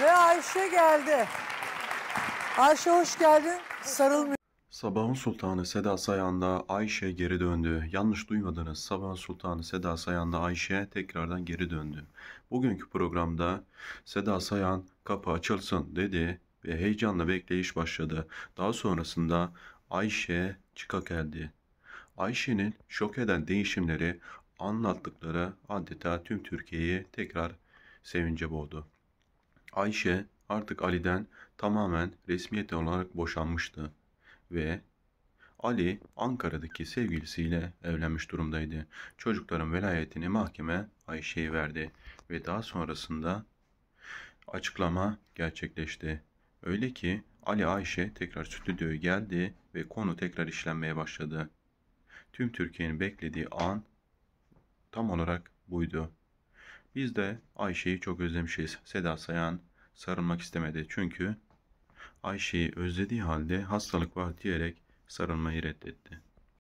Ve Ayşe geldi. Ayşe hoş geldin. Sarılmıyor. Sabahın Sultanı Seda Sayan'da Ayşe geri döndü. Yanlış duymadınız. Sabahın Sultanı Seda Sayan'da Ayşe tekrardan geri döndü. Bugünkü programda Seda Sayan kapı açılsın dedi ve heyecanla bekleyiş başladı. Daha sonrasında Ayşe çıka geldi. Ayşe'nin şok eden değişimleri anlattıkları adeta tüm Türkiye'yi tekrar sevince boğdu. Ayşe artık Ali'den tamamen resmiyet olarak boşanmıştı ve Ali Ankara'daki sevgilisiyle evlenmiş durumdaydı. Çocukların velayetini mahkeme Ayşe'ye verdi ve daha sonrasında açıklama gerçekleşti. Öyle ki Ali Ayşe tekrar stüdyoya geldi ve konu tekrar işlenmeye başladı. Tüm Türkiye'nin beklediği an tam olarak buydu. Biz de Ayşe'yi çok özlemişiz. Seda Sayan sarılmak istemedi. Çünkü Ayşe'yi özlediği halde hastalık var diyerek sarılmayı reddetti.